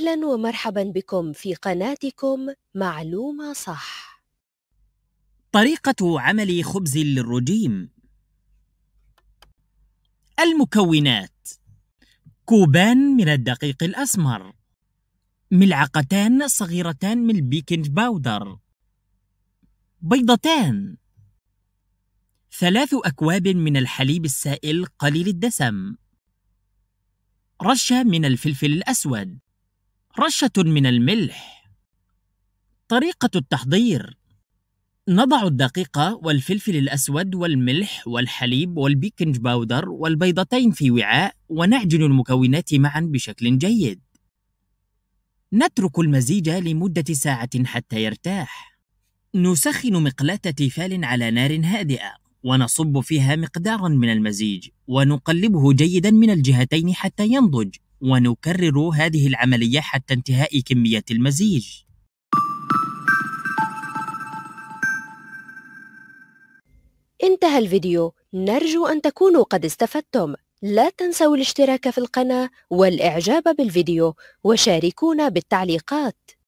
أهلا ومرحبا بكم في قناتكم معلومة صح طريقة عمل خبز للرجيم المكونات كوبان من الدقيق الأسمر ملعقتان صغيرتان من البيكنج باودر بيضتان ثلاث أكواب من الحليب السائل قليل الدسم رشة من الفلفل الأسود رشة من الملح طريقة التحضير نضع الدقيق والفلفل الأسود والملح والحليب والبيكنج باودر والبيضتين في وعاء ونعجن المكونات معا بشكل جيد نترك المزيج لمدة ساعة حتى يرتاح نسخن مقلاة تيفال على نار هادئة ونصب فيها مقدارا من المزيج ونقلبه جيدا من الجهتين حتى ينضج ونكرر هذه العملية حتى انتهاء كمية المزيج. انتهى الفيديو، نرجو أن تكونوا قد استفدتم. لا تنسوا الاشتراك في القناة والإعجاب بالفيديو وشاركونا بالتعليقات